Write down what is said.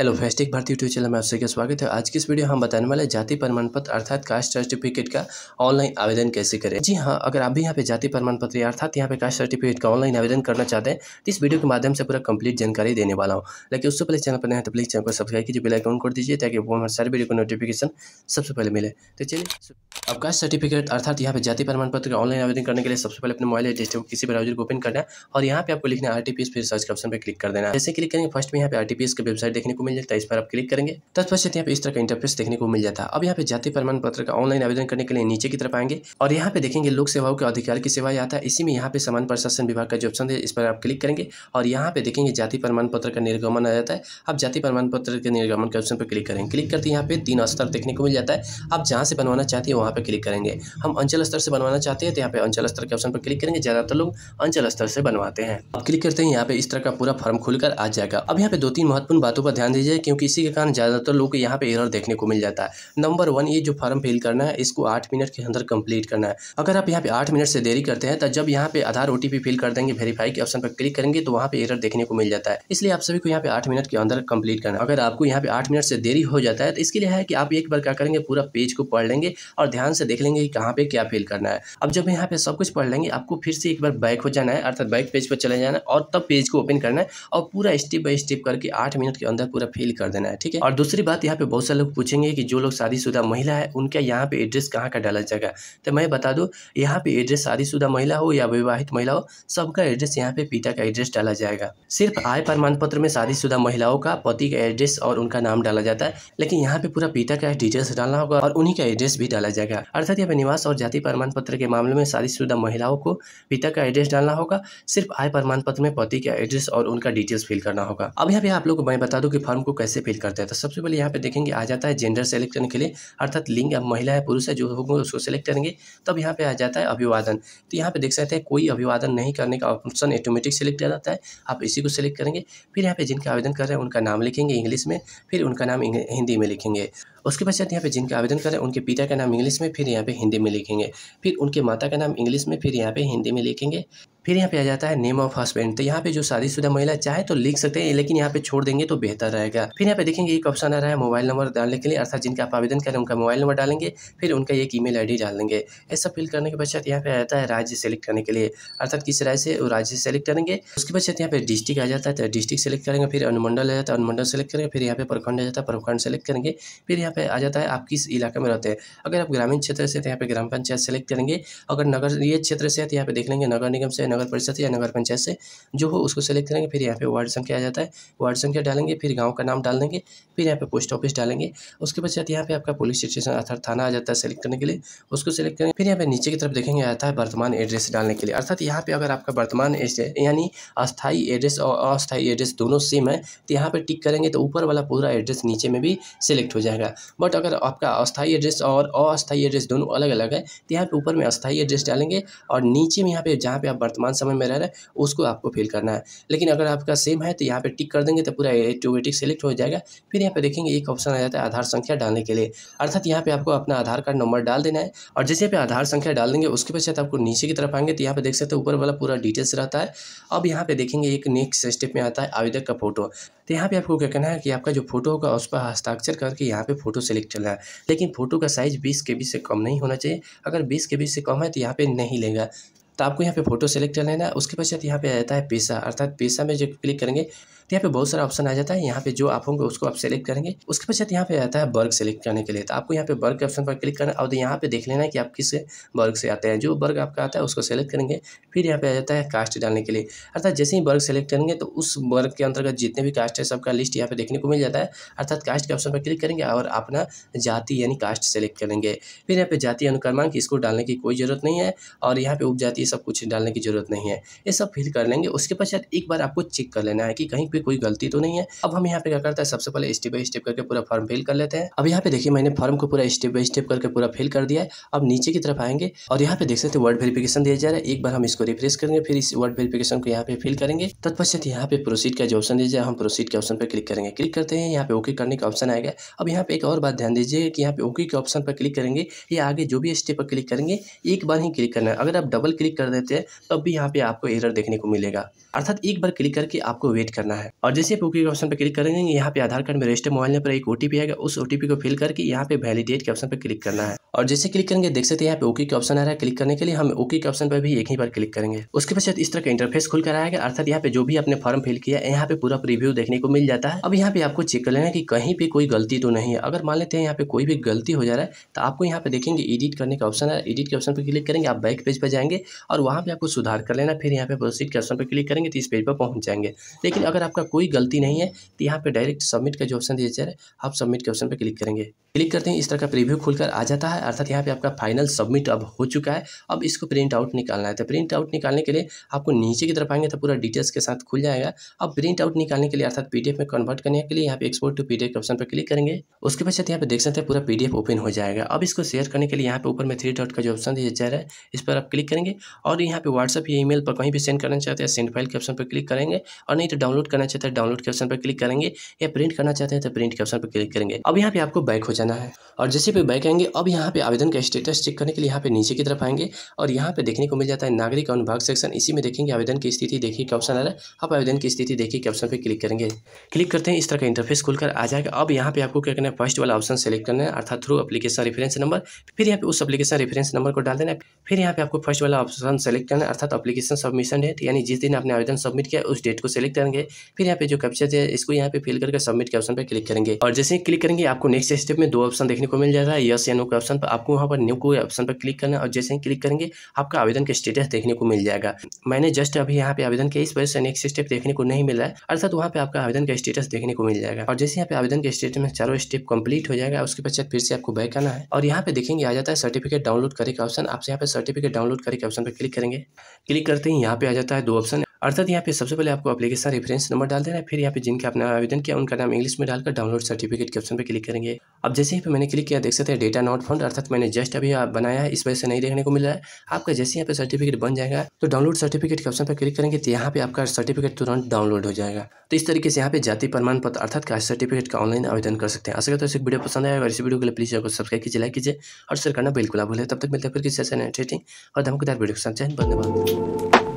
hello फैस्टिक Bharti YouTube channel में आप सभी का स्वागत है आज की इस वीडियो हम बताने वाले जाति प्रमाण पत्र अर्थात कास्ट सर्टिफिकेट का ऑनलाइन आवेदन कैसे करें जी हाँ अगर आप भी यहाँ पे जाति प्रमाण पत्र अर्थात यहाँ पे कास्ट सर्टिफिकेट का ऑनलाइन आवेदन करना चाहते हैं तो इस वीडियो के माध्यम से पूरा कंप्लीट जानकारी देने वाला हूँ लेकिन उससे पहले चैनल पर नहीं तो प्लीज़ चैनल को सब्सक्राइब कीजिए बेलाइकॉन कर दीजिए ताकि वो हमारे सारे वीडियो को नोटिफिकेशन सबसे पहले मिले तो चलिए अब कास्ट सर्टिफिकेट अर्थात यहाँ पे जाति प्रमाण पत्र का ऑनलाइन आवेदन करने के लिए सबसे पहले अपने मोबाइल या को किसी ब्राउजर को ओपन करना है और यहाँ पे आपको लिखना है आरटीपीएस फिर सर्च ऑप्शन पर क्लिक कर देना जैसे क्लिक करेंगे फर्स्ट में यहाँ पे आरटीपीएस की वेबसाइट देखने को मिल जाता है इस पर आप क्लिक करेंगे तत्पश्चात यहाँ पे इस तरह का इंटरफेस देखने को मिल जाता है अब यहाँ पे जाति प्रमाण पत्र का ऑनलाइन आवेदन करने के लिए नीचे की तरफ आएंगे और यहाँ पे देखेंगे लोक सेवाओं के अधिकार की सेवा आता है इसी में यहाँ पे समान प्रशासन विभाग का जो ऑप्शन है इस पर आप क्लिक करेंगे और यहाँ पे देखेंगे जाति प्रमाण पत्र का निर्गमन आ जाता है आप जाति प्रमाण पत्र के निर्गमन के ऑप्शन पर क्लिक करेंगे क्लिक करते यहाँ पे तीन स्तर देखने को मिल जाता है आप जहाँ से बनवाना चाहते हैं वहाँ पर क्लिक करेंगे हम अंचल स्तर से बनवाना चाहते हैं तो यहाँ पे अंचल स्तर के ऑप्शन पर क्लिक करेंगे ज्यादातर लोग अंचल स्तर से बनवाते हैं अब क्लिक करते हैं यहाँ पे इस तरह का पूरा फॉर्म खुलकर आ जाएगा अब यहाँ पे दो तीन महत्वपूर्ण बातों पर ध्यान दीजिए क्योंकि इसी के कारण ज़्यादातर लोग यहाँ पे एरर देखने को मिल जाता है नंबर वन ये जो फॉर्म फिल करना है इसको आठ मिनट के अंदर कंप्लीट करना है अगर आप यहाँ पे आठ मिनट से देरी करते हैं तो जब यहाँ पे आधार ओ फिल कर देंगे वेरीफाई के ऑप्शन पर क्लिक करेंगे तो वहाँ पे एरर देखने को मिल जाता है इसलिए आप सभी को यहाँ पे आठ मिनट के अंदर कंप्लीट करना है अगर आपको यहाँ पे आठ मिनट से देरी हो जाता है तो इसके लिए है कि आप एक बार क्या करेंगे पूरा पेज को पढ़ लेंगे और ध्यान से देख लेंगे कि कहाँ पे क्या फिल करना है अब जब यहाँ पे सब कुछ पढ़ लेंगे आपको फिर से एक बार बैक हो जाना है अर्थात बैक पेज पर चले जाना है और तब पेज को ओपन करना है और पूरा स्टेप बाई स्टेप करके आठ मिनट के अंदर पूरा फिल कर देना है ठीक है और दूसरी बात यहाँ पे बहुत सारे लोग पूछेंगे कि जो लोग शादीशुदा महिला है उनका यहाँ पे एड्रेस कहाँ का डाला जाएगा तो मैं बता दूँ यहाँ पे एड्रेस शादीशुदा महिला हो या विवाहित महिला हो सबका एड्रेस यहाँ पे पिता का एड्रेस डाला जाएगा सिर्फ आय प्रमाण पत्र में शादीशुदा महिलाओं का पति का एड्रेस और उनका नाम डाला जाता है लेकिन यहाँ पे पूरा पिता का डिटेल्स डालना होगा और उन्हीं का एड्रेस भी डाला जाएगा अर्थात यहाँ पे निवास और जाति प्रमाण पत्र के मामले में शादीशुदा महिलाओं को पिता का एड्रेस डालना होगा सिर्फ आय प्रमाण पत्र में पति का एड्रेस और उनका डिटेल्स फिल करना होगा अब यहाँ पे आप लोग मैं बता दूँ की फॉर्म को कैसे फिल करता है तो सबसे पहले यहाँ पे देखेंगे आ जाता है जेंडर सेलेक्ट करने के लिए अर्थात लिंग अब महिला है पुरुष है जो होंगे उसको सेलेक्ट करेंगे तब यहाँ पे आ जाता है अभिवादन तो यहाँ पे देख सकते हैं कोई अभिवादन नहीं करने का ऑप्शन ऑटोमेटिक सेलेक्ट किया जाता है आप इसी को सेलेक्ट करेंगे फिर यहाँ पे जिनका आवेदन कर रहे हैं उनका नाम लिखेंगे इंग्लिश में फिर उनका नाम हिंदी में लिखेंगे उसके पश्चात यहाँ पे जिनका आवेदन कर रहे हैं उनके पिता का नाम इंग्लिश में फिर यहाँ पे हिंदी में लिखेंगे फिर उनके माता का नाम इंग्लिश में फिर यहाँ पे हिंदी में लिखेंगे फिर यहाँ पे आ जाता है नेम ऑफ हस्बैंड तो यहाँ पे जो शादीशुदा महिला चाहे तो लिख सकते हैं लेकिन यहाँ पे छोड़ देंगे तो बेहतर रहेगा फिर यहाँ पे देखेंगे एक ऑप्शन आ रहा है मोबाइल नंबर डालने के लिए अर्थात जिनका आप आवेदन करें उनका मोबाइल नंबर डालेंगे फिर उनका एक ई मेल डाल देंगे ऐसा फिल करने के पश्चात यहाँ पे आ जाता है राज्य सेलेक्ट करने के लिए अर्थात किस राज्य से राज्य सेलेक्ट करेंगे उसके पश्चात यहाँ पे डिस्ट्रिक्ट आ जाता है तो डिस्ट्रिक्ट सेलेक्ट करेंगे फिर अनुमंडल आ जाता है अनुमंडल सेलेक्ट करेंगे फिर यहाँ पे प्रखंड आ जाता है प्रखंड सेलेक्ट करेंगे फिर यहाँ पे आ जाता है आप किस इलाके में रहते हैं अगर आप ग्रामीण क्षेत्र से तो यहाँ पे ग्राम पंचायत सेलेक्ट करेंगे अगर ये क्षेत्र से तो यहाँ पे देख लेंगे नगर निगम से नगर नगर परिषद या नगर पंचायत से जो हो उसको सेलेक्ट करेंगे फिर यहाँ पे वार्ड संख्या आ जाता है वार्ड संख्या डालेंगे फिर गांव का नाम डाल देंगे फिर यहाँ पे पोस्ट ऑफिस डालेंगे उसके पश्चात यहाँ पे आपका पुलिस स्टेशन अर्थात थाना आ जाता है सेलेक्ट करने के लिए उसको सेलेक्ट करेंगे फिर यहाँ पे नीचे की तरफ देखेंगे आता है वर्तमान एड्रेस डालने के लिए अर्थात यहाँ पे अगर आपका वर्तमान यानी अस्थायी एड्रेस और अस्थायी एड्रेस दोनों सेम है तो यहाँ पे टिक करेंगे तो ऊपर वाला पूरा एड्रेस नीचे में भी सिलेक्ट हो जाएगा बट अगर आपका अस्थायी एड्रेस और अस्थायी एड्रेस दोनों अलग अलग है तो यहाँ पे ऊपर में अस्थायी एड्रेस डालेंगे और नीचे में यहाँ पे जहाँ पे आप वर्तमान वर्तमान समय में रह रहा है उसको आपको फिल करना है लेकिन अगर आपका सेम है तो यहाँ पर टिक कर देंगे तो पूरा एटोमेटिक सेलेक्ट हो जाएगा फिर यहाँ पर देखेंगे एक ऑप्शन आ जाता है आधार संख्या डालने के लिए अर्थात यहाँ पर आपको अपना आधार कार्ड नंबर डाल देना है और जैसे पे आधार संख्या डाल देंगे उसके पश्चात आपको नीचे की तरफ आएंगे तो यहाँ पे देख सकते हो ऊपर वाला पूरा डिटेल्स रहता है अब यहाँ पे देखेंगे एक नेक्स्ट स्टेप में आता है आवेदक का फोटो तो यहाँ पे आपको क्या कहना है कि आपका जो फोटो होगा उस पर हस्ताक्षर करके यहाँ पे फोटो सेलेक्ट चलना है लेकिन फोटो का साइज बीस के से कम नहीं होना चाहिए अगर बीस के से कम है तो यहाँ पे नहीं लेगा तो आपको यहाँ पे फोटो सेलेक्ट कर लेना है उसके पश्चात यहाँ पे आ जाता है पैसा अर्थात पैसा में जो क्लिक करेंगे तो यहाँ पे बहुत सारा ऑप्शन आ जाता है यहाँ पे जो आप होंगे उसको आप सेलेक्ट करेंगे उसके पश्चात यहाँ पे आता है वर्ग सेलेक्ट करने के लिए तो आपको यहाँ पे वर्ग के ऑप्शन पर क्लिक करना और तो यहाँ पे देख लेना है कि आप किस वर्ग से आते हैं जो वर्ग आपका आता है उसको सेलेक्ट करेंगे फिर यहाँ पे आ जाता है कास्ट डालने के लिए अर्थात जैसे ही वर्ग सेलेक्ट करेंगे तो उस वर्ग के अंतर्गत जितने भी कास्ट है सबका लिस्ट यहाँ पे देखने को मिल जाता है अर्थात कास्ट के ऑप्शन पर क्लिक करेंगे और अपना जाति यानी कास्ट सेलेक्ट करेंगे फिर यहाँ पे जाति अनुक्रमांक इसको डालने की कोई ज़रूरत नहीं है और यहाँ पे उपजाति सब कुछ डालने की जरूरत नहीं है ये सब फिल कर लेंगे उसके पश्चात एक बार आपको चेक कर लेना है कि कहीं पे भी कोई गलती तो नहीं है अब हम यहाँ पे क्या करते हैं सबसे पहले स्टेप बाई स्टेप करके पूरा फॉर्म फिल कर लेते हैं अब यहाँ पे देखिए मैंने फॉर्म को पूरा स्टेप बाई स्टेप करके पूरा फिल कर दिया है अब नीचे की तरफ आएंगे और यहाँ पे देख सकते वर्ड वेरिफिकेशन दिया जा रहा है एक बार हम इसको रिफ्रेश करेंगे फिर इस वर्ड वेरिफिकेशन को यहाँ पे फिल करेंगे तत्पश्चात यहाँ पे प्रोसीड का जो ऑप्शन दीजिए हम प्रोसीड के ऑप्शन पर क्लिक करेंगे क्लिक करते हैं यहाँ पे ओके करने का ऑप्शन आएगा अब यहाँ पे एक और बात ध्यान दीजिए कि यहाँ पे ओके के ऑप्शन पर क्लिक करेंगे या आगे जो भी स्टेप पर क्लिक करेंगे एक बार ही क्लिक करना है अगर आप डबल क्लिक कर देते हैं तब भी यहाँ पे आपको एरर देखने को मिलेगा अर्थात एक बार क्लिक करके आपको वेट करना है है और जैसे आप ओके के ऑप्शन पर क्लिक करेंगे यहाँ पे आधार कार्ड में रजिस्टर मोबाइल नंबर एक ओटीपी आएगा उस ओटीपी को फिल करके यहाँ पे वैलिडेट के ऑप्शन पर क्लिक करना है और जैसे क्लिक करेंगे देख सकते हैं यहाँ पे ओके के ऑप्शन आ रहा है क्लिक करने के लिए हम ओके के ऑप्शन पर भी एक ही बार क्लिक करेंगे उसके पश्चात इस तरह का इंटरफेस खुल कर आएगा अर्थात यहाँ पे जो भी आपने फॉर्म फिल किया है यहाँ पे पूरा प्रीव्यू देखने को मिल जाता है अब यहाँ पे आपको चेक कर लेना कि कहीं पर कोई गलती तो नहीं है अगर मान लेते हैं यहाँ पे कोई भी गलती हो जा रहा है तो आपको यहाँ पे देखेंगे एडिट करने का ऑप्शन है एडिट के ऑप्शन पर क्लिक करेंगे आप बैक पेज पर जाएंगे और वहाँ पे आपको सुधार कर लेना फिर यहाँ पे प्रोसीड के ऑप्शन पर क्लिक करेंगे तो इस पेज पर पहुंच जाएंगे लेकिन अगर आपका कोई गलती नहीं है तो यहाँ पे डायरेक्ट सबमिट का जो ऑप्शन दिया जा रहा है आप सबमिट के ऑप्शन पर क्लिक करेंगे क्लिक करते हैं इस तरह का प्रीव्यू खुलकर आ जाता है है अर्थात यहाँ पे आपका फाइनल सबमिट अब हो चुका है अब इसको प्रिंट आउट निकालना है तो प्रिंट आउट निकालने के लिए आपको नीचे की तरफ आएंगे तो पूरा डिटेल्स के साथ खुल जाएगा अब प्रिंट आउट निकालने के लिए अर्थात पीडीएफ में कन्वर्ट करने के लिए यहाँ पे एक्सपोर्ट टू पीडीएफ ऑप्शन पर क्लिक करेंगे उसके पश्चात यहाँ पे देख सकते हैं पूरा पीडीएफ ओपन हो जाएगा अब इसको शेयर करने के लिए यहाँ पे ऊपर में थ्री डॉट का जो ऑप्शन दिया जा रहा है इस पर आप क्लिक करेंगे और यहाँ पे व्हाट्सअप या ईमेल पर कहीं भी सेंड करना चाहते हैं सेंड फाइल के ऑप्शन पर क्लिक करेंगे और नहीं तो डाउनलोड करना चाहते हैं डाउनलोड के ऑप्शन पर क्लिक करेंगे या प्रिंट करना चाहते हैं तो प्रिंट के ऑप्शन पर क्लिक करेंगे अब यहाँ पे आपको बैक हो जाना है और जैसे पे बैक आएंगे अब यहाँ यहाँ पे आवेदन का स्टेटस चेक करने के लिए यहाँ पे नीचे की तरफ आएंगे और यहाँ पे देखने को मिल जाता है नागरिक अनुभाग सेक्शन इसी में देखेंगे आवेदन की स्थिति देखिए क्या ऑप्शन आ रहा है आप आवेदन की स्थिति देखिए क्या ऑप्शन पर क्लिक करेंगे क्लिक करते हैं इस तरह का इंटरफेस खुलकर आ जाएगा अब यहाँ पे आपको क्या करना है फर्स्ट वाला ऑप्शन सेलेक्ट करना है अर्थात थ्रू अपलीकेशन रेफरेंस नंबर फिर यहाँ पे उस अपलीकेशन रेफरेंस नंबर को डाल देना है फिर यहाँ पे आपको फर्स्ट वाला ऑप्शन सेलेक्ट करना है अर्थात अपलीकेशन सबमिशन डेट यानी जिस दिन आपने आवेदन सबमिट किया उस डेट को सिलेक्ट करेंगे फिर यहाँ पे जो कैप्चर है इसको यहाँ पे फिल करके सबमिट के ऑप्शन पर क्लिक करेंगे और जैसे ही क्लिक करेंगे आपको नेक्स्ट स्टेप में दो ऑप्शन देखने को मिल जाता है यस या नो का ऑप्शन पर आपको वहाँ पर न्यू को ऑप्शन पर क्लिक करना है और जैसे ही क्लिक करेंगे आपका आवेदन का स्टेटस देखने को मिल जाएगा मैंने जस्ट अभी यहाँ पे आवेदन किया इस वजह से नेक्स्ट स्टेप देखने को नहीं मिला है अर्थात वहाँ पे आपका आवेदन का स्टेटस देखने को मिल जाएगा और जैसे यहाँ पे आवेदन के स्टेटस में चारों स्टेप कंप्लीट हो जाएगा उसके पश्चात फिर से आपको बैक आना है और यहाँ पे देखेंगे आ जाता है सर्टिफिकेट डाउनलोड करे का ऑप्शन आपसे यहाँ पे सर्टिफिकेट डाउनलोड करे के ऑप्शन पर क्लिक करेंगे क्लिक करते ही यहाँ पे आ जाता है दो ऑप्शन अर्थात यहाँ पे सबसे पहले आपको अपलीकेशन रेफरेंस नंबर डाल देना है फिर यहाँ पे जिनके आपने आवेदन किया उनका नाम इंग्लिश में डालकर डाउनलोड सर्टिफिकेट के ऑप्शन पर क्लिक करेंगे अब जैसे ही पे मैंने क्लिक किया देख सकते हैं डेटा नॉट फाउंड अर्थात मैंने जस्ट अभी आप बनाया है इस वजह से नहीं देखने को मिल रहा है आपका जैसे यहाँ पे सर्टिफिकेट बन जाएगा तो डाउनलोड सर्टिफिकेट के ऑप्शन पर क्लिक करेंगे तो यहाँ पे आपका सर्टिफिकेट तुरंत डाउनलोड हो जाएगा तो इस तरीके से यहाँ पे जाति प्रमाण पत्र अर्थात कास्ट सर्टिफिकेट का ऑनलाइन आवेदन कर सकते हैं अगर तो एक वीडियो पसंद आया अगर इस वीडियो के लिए प्लीज आपको सब्सक्राइब कीजिए लाइक कीजिए और शेयर करना बिल्कुल आप भूलें तब तक मिलते हैं फिर किसी ऐसे और धमकदार वीडियो के साथ धन्यवाद